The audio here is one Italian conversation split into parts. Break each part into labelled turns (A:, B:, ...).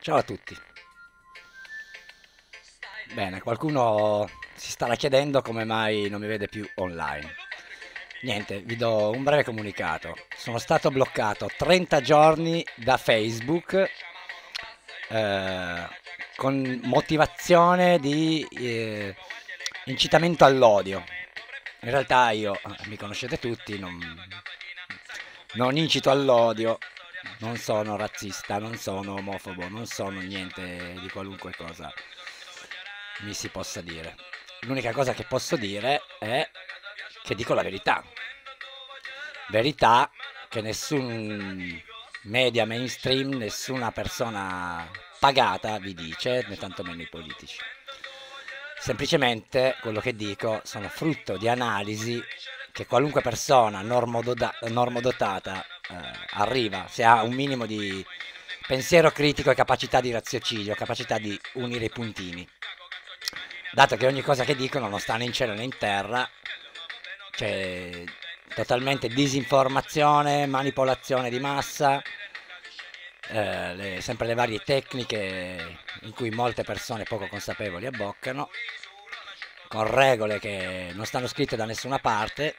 A: Ciao a tutti. Bene, qualcuno si starà chiedendo come mai non mi vede più online. Niente, vi do un breve comunicato. Sono stato bloccato 30 giorni da Facebook eh, con motivazione di eh, incitamento all'odio. In realtà io, eh, mi conoscete tutti, non, non incito all'odio, non sono razzista, non sono omofobo, non sono niente di qualunque cosa mi si possa dire. L'unica cosa che posso dire è che dico la verità. Verità che nessun media mainstream, nessuna persona pagata vi dice, né tantomeno i politici. Semplicemente quello che dico sono frutto di analisi che qualunque persona normodota, normodotata eh, arriva, se ha un minimo di pensiero critico e capacità di raziocinio, capacità di unire i puntini. Dato che ogni cosa che dicono non sta né in cielo né in terra, c'è totalmente disinformazione, manipolazione di massa, eh, le, sempre le varie tecniche in cui molte persone poco consapevoli abboccano, con regole che non stanno scritte da nessuna parte,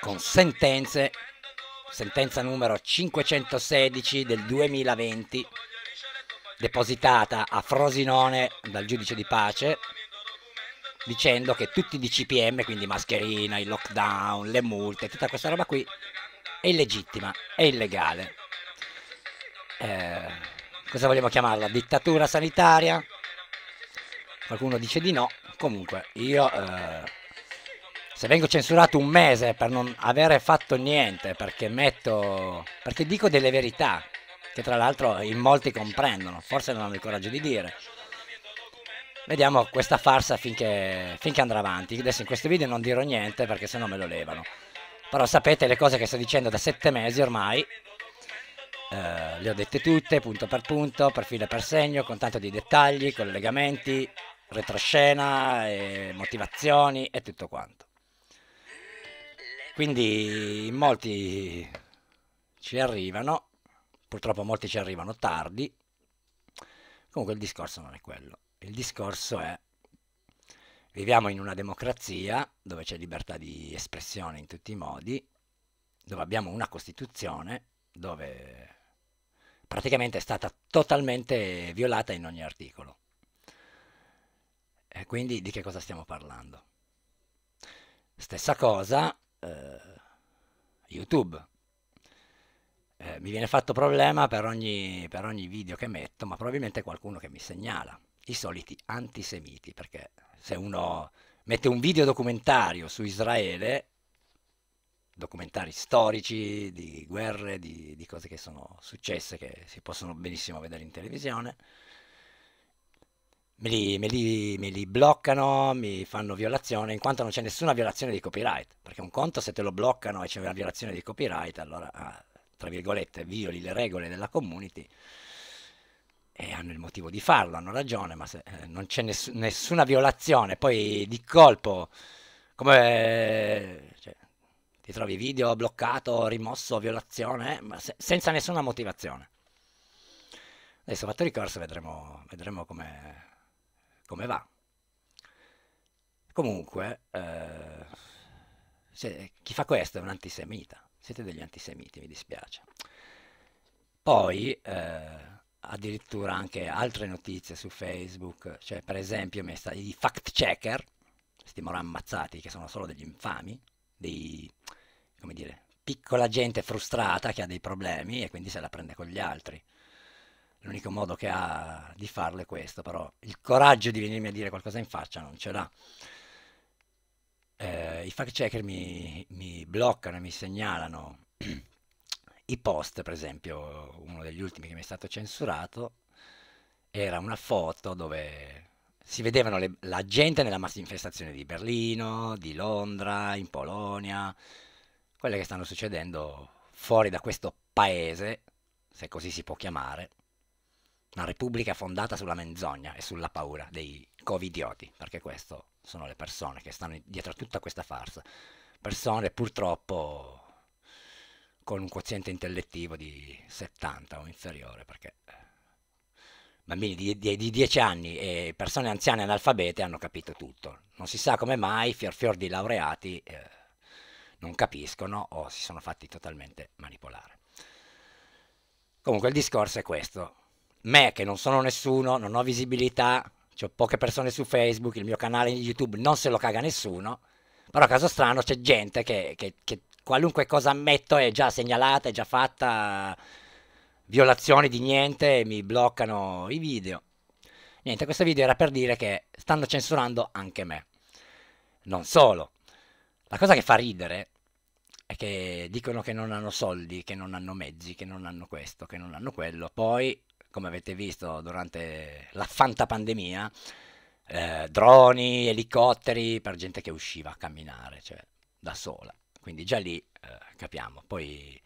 A: con sentenze sentenza numero 516 del 2020, depositata a Frosinone dal giudice di pace, dicendo che tutti i DCPM, quindi mascherina, il lockdown, le multe, tutta questa roba qui, è illegittima, è illegale. Eh, cosa vogliamo chiamarla? Dittatura sanitaria? Qualcuno dice di no, comunque io... Eh, se vengo censurato un mese per non avere fatto niente, perché metto, perché dico delle verità, che tra l'altro in molti comprendono, forse non hanno il coraggio di dire. Vediamo questa farsa finché, finché andrà avanti. Adesso in questo video non dirò niente perché sennò me lo levano. Però sapete le cose che sto dicendo da sette mesi ormai. Eh, le ho dette tutte, punto per punto, per filo per segno, con tanto di dettagli, collegamenti, retroscena, e eh, motivazioni e tutto quanto. Quindi molti ci arrivano, purtroppo molti ci arrivano tardi. Comunque il discorso non è quello. Il discorso è viviamo in una democrazia dove c'è libertà di espressione in tutti i modi, dove abbiamo una Costituzione dove praticamente è stata totalmente violata in ogni articolo. E quindi di che cosa stiamo parlando? Stessa cosa eh, YouTube. Eh, mi viene fatto problema per ogni, per ogni video che metto, ma probabilmente qualcuno che mi segnala. I soliti antisemiti, perché se uno mette un video documentario su Israele, documentari storici di guerre, di, di cose che sono successe, che si possono benissimo vedere in televisione, me li, me, li, me li, bloccano, mi fanno violazione, in quanto non c'è nessuna violazione di copyright, perché un conto se te lo bloccano e c'è una violazione di copyright, allora, ah, tra virgolette, violi le regole della community e hanno il motivo di farlo, hanno ragione, ma se, eh, non c'è ness nessuna violazione, poi di colpo, come... Cioè, ti trovi video bloccato, rimosso, violazione, eh, ma se, senza nessuna motivazione. Adesso ho fatto ricorso, vedremo, vedremo come come va. Comunque, eh, se, chi fa questo è un antisemita, siete degli antisemiti, mi dispiace. Poi, eh, addirittura anche altre notizie su Facebook, cioè per esempio i fact checker, questi moro ammazzati che sono solo degli infami, dei, come dire, piccola gente frustrata che ha dei problemi e quindi se la prende con gli altri. L'unico modo che ha di farlo è questo, però il coraggio di venirmi a dire qualcosa in faccia non ce l'ha. Eh, I fact checker mi, mi bloccano e mi segnalano i post, per esempio uno degli ultimi che mi è stato censurato, era una foto dove si vedevano le, la gente nella manifestazione di Berlino, di Londra, in Polonia, quelle che stanno succedendo fuori da questo paese, se così si può chiamare, una repubblica fondata sulla menzogna e sulla paura dei covidioti, perché queste sono le persone che stanno dietro a tutta questa farsa. Persone purtroppo con un quoziente intellettivo di 70 o inferiore, perché eh, bambini di, di, di, 10 anni e persone anziane analfabete hanno capito tutto. Non si sa come mai fior fior di laureati eh, non capiscono o si sono fatti totalmente manipolare. Comunque il discorso è questo me che non sono nessuno, non ho visibilità, ho poche persone su Facebook, il mio canale YouTube non se lo caga nessuno, però a caso strano c'è gente che, che, che qualunque cosa ammetto è già segnalata, è già fatta, violazioni di niente e mi bloccano i video. Niente, questo video era per dire che stanno censurando anche me. Non solo. La cosa che fa ridere è che dicono che non hanno soldi, che non hanno mezzi, che non hanno questo, che non hanno quello. Poi come avete visto durante la fanta pandemia, eh, droni, elicotteri per gente che usciva a camminare, cioè da sola. Quindi già lì eh, capiamo. Poi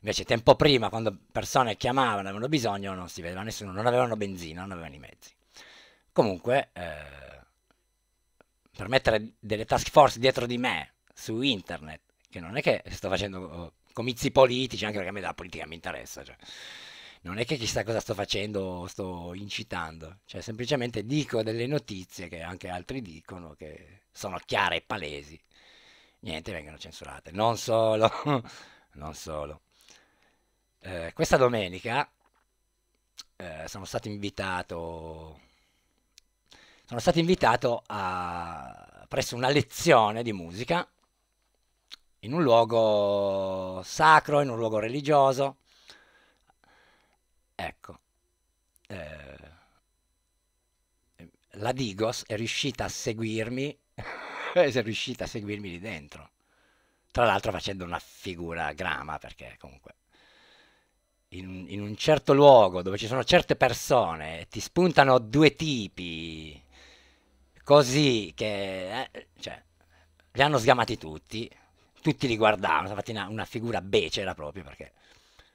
A: invece tempo prima, quando persone chiamavano, avevano bisogno, non si vedeva nessuno, non avevano benzina, non avevano i mezzi. Comunque, eh, per mettere delle task force dietro di me su internet, che non è che sto facendo oh, comizi politici, anche perché a me la politica mi interessa, cioè, non è che chissà cosa sto facendo, sto incitando, cioè semplicemente dico delle notizie che anche altri dicono, che sono chiare e palesi, niente, vengono censurate. Non solo, non solo. Eh, questa domenica eh, sono stato invitato sono stato invitato a, presso una lezione di musica in un luogo sacro, in un luogo religioso Ecco, eh, la Digos è riuscita a seguirmi, è riuscita a seguirmi lì dentro. Tra l'altro facendo una figura grama, perché comunque in, in un certo luogo dove ci sono certe persone, ti spuntano due tipi, così che... Eh, cioè, li hanno sgamati tutti, tutti li guardavano, sono fatti una, una figura becera proprio perché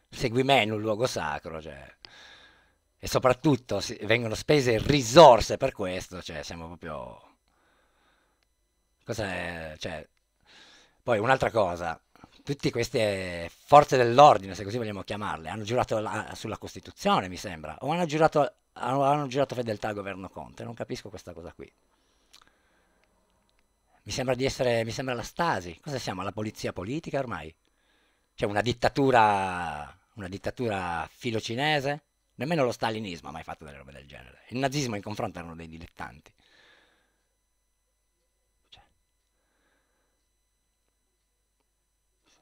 A: segui me in un luogo sacro, cioè. E soprattutto si, vengono spese risorse per questo, cioè siamo proprio... Cos'è? Cioè... Poi un'altra cosa, tutte queste forze dell'ordine, se così vogliamo chiamarle, hanno giurato la, sulla Costituzione, mi sembra, o hanno giurato, hanno, hanno giurato fedeltà al governo Conte, non capisco questa cosa qui. Mi sembra di essere, mi sembra la Stasi, cosa siamo, la polizia politica ormai? C'è cioè, una dittatura una dittatura filocinese, nemmeno lo stalinismo ha mai fatto delle robe del genere. Il nazismo in confronto erano dei dilettanti. Cioè,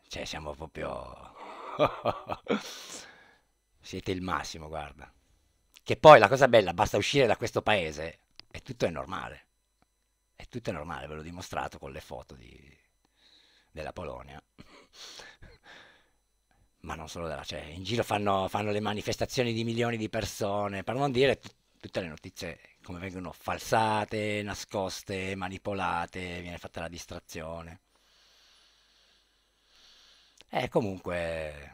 A: cioè siamo proprio... Siete il massimo, guarda. Che poi la cosa bella, basta uscire da questo paese e tutto è normale. E tutto è normale, ve l'ho dimostrato con le foto di... della Polonia ma non solo della cioè, in giro fanno, fanno, le manifestazioni di milioni di persone, per non dire t- tutte le notizie come vengono falsate, nascoste, manipolate, viene fatta la distrazione. E comunque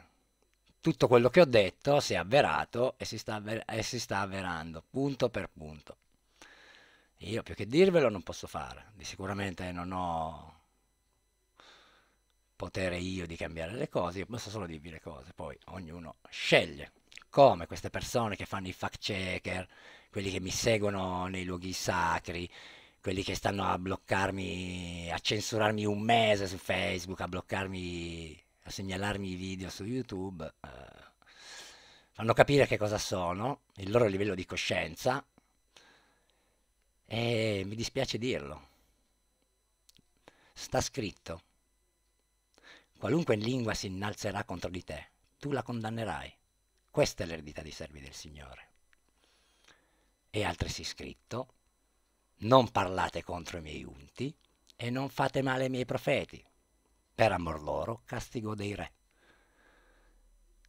A: tutto quello che ho detto si è avverato e si sta, avver- e si sta avverando, punto per punto. Io più che dirvelo non posso fare, di sicuramente non ho potere io di cambiare le cose, io posso solo dirvi le cose, poi ognuno sceglie. Come queste persone che fanno i fact checker, quelli che mi seguono nei luoghi sacri, quelli che stanno a bloccarmi, a censurarmi un mese su Facebook, a bloccarmi, a segnalarmi i video su YouTube, eh, fanno capire che cosa sono, il loro livello di coscienza e mi dispiace dirlo. Sta scritto, Qualunque lingua si innalzerà contro di te, tu la condannerai. Questa è l'eredità dei servi del Signore. E altresì scritto, non parlate contro i miei unti e non fate male ai miei profeti. Per amor loro castigò dei re.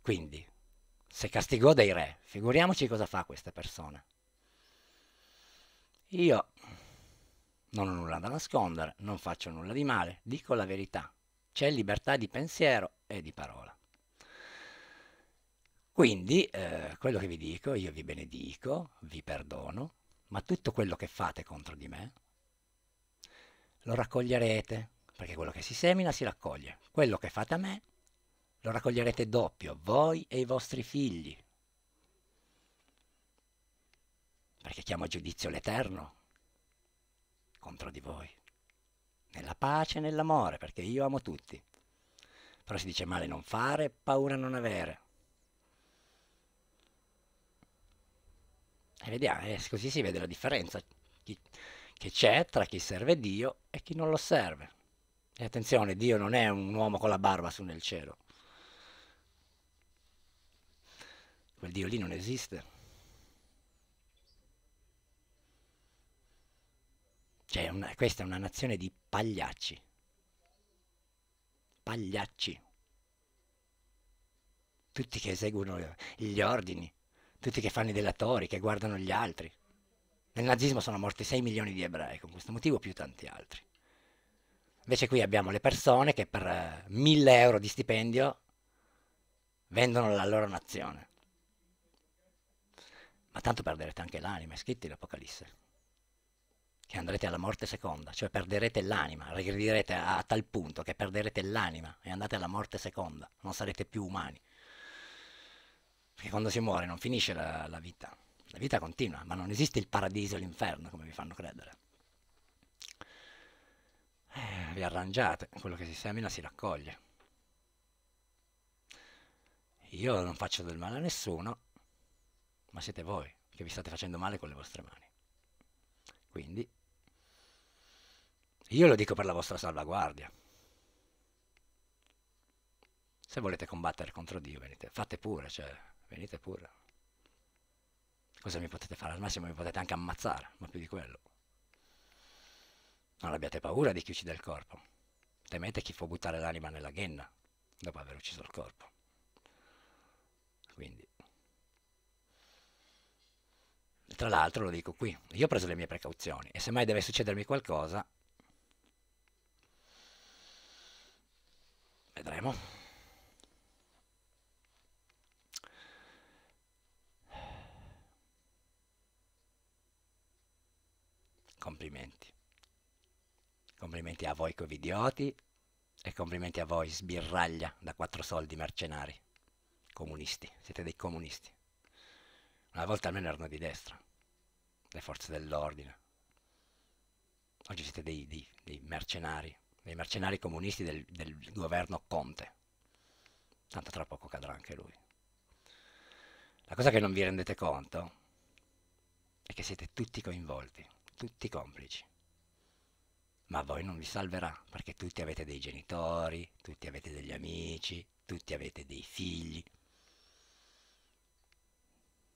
A: Quindi, se castigò dei re, figuriamoci cosa fa questa persona. Io non ho nulla da nascondere, non faccio nulla di male, dico la verità c'è libertà di pensiero e di parola. Quindi eh, quello che vi dico, io vi benedico, vi perdono, ma tutto quello che fate contro di me lo raccoglierete, perché quello che si semina si raccoglie. Quello che fate a me lo raccoglierete doppio, voi e i vostri figli. Perché chiamo a giudizio l'Eterno contro di voi nella pace e nell'amore, perché io amo tutti. Però si dice male non fare, paura non avere. E vediamo, eh, così si vede la differenza chi, che c'è tra chi serve Dio e chi non lo serve. E attenzione, Dio non è un uomo con la barba su nel cielo. Quel Dio lì non esiste. Cioè, una, questa è una nazione di pagliacci. Pagliacci. Tutti che eseguono gli ordini, tutti che fanno i delatori, che guardano gli altri. Nel nazismo sono morti 6 milioni di ebrei, con questo motivo più tanti altri. Invece qui abbiamo le persone che per 1000 eh, euro di stipendio vendono la loro nazione. Ma tanto perderete anche l'anima, è scritto l'Apocalisse che andrete alla morte seconda, cioè perderete l'anima, regredirete a, tal punto che perderete l'anima e andate alla morte seconda, non sarete più umani. Perché quando si muore non finisce la, la vita, la vita continua, ma non esiste il paradiso e l'inferno come vi fanno credere. Eh, vi arrangiate, quello che si semina si raccoglie. Io non faccio del male a nessuno, ma siete voi che vi state facendo male con le vostre mani. Quindi, io lo dico per la vostra salvaguardia. Se volete combattere contro Dio, venite, fate pure, cioè, venite pure. Cosa mi potete fare? Al massimo mi potete anche ammazzare, ma più di quello. Non abbiate paura di chi uccide il corpo. Temete chi può buttare l'anima nella ghenna dopo aver ucciso il corpo. Quindi Tra l'altro lo dico qui, io ho preso le mie precauzioni e se mai deve succedermi qualcosa, vedremo. Complimenti. Complimenti a voi covidioti e complimenti a voi sbirraglia da quattro soldi mercenari. Comunisti, siete dei comunisti. Una volta almeno erano di destra le forze dell'ordine. Oggi siete dei, dei, dei, mercenari, dei mercenari comunisti del, del governo Conte. Tanto tra poco cadrà anche lui. La cosa che non vi rendete conto è che siete tutti coinvolti, tutti complici. Ma a voi non vi salverà, perché tutti avete dei genitori, tutti avete degli amici, tutti avete dei figli.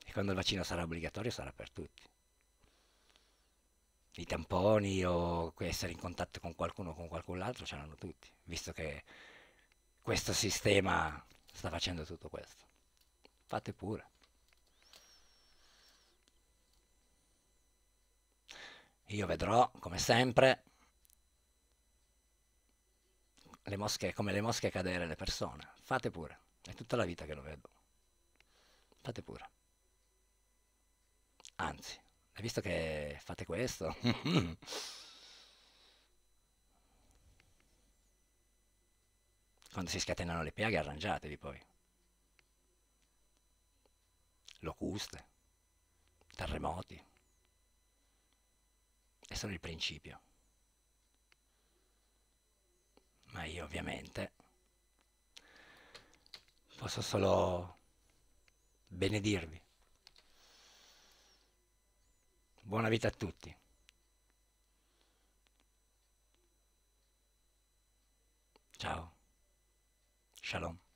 A: E quando il vaccino sarà obbligatorio sarà per tutti i tamponi o essere in contatto con qualcuno o con qualcun altro ce l'hanno tutti, visto che questo sistema sta facendo tutto questo. Fate pure. Io vedrò, come sempre, le mosche, come le mosche cadere le persone. Fate pure. È tutta la vita che lo vedo. Fate pure. Anzi, hai visto che fate questo? Quando si scatenano le piaghe arrangiatevi poi. Locuste, terremoti. È solo il principio. Ma io ovviamente posso solo benedirvi. Buona vita a tutti. Ciao. Shalom.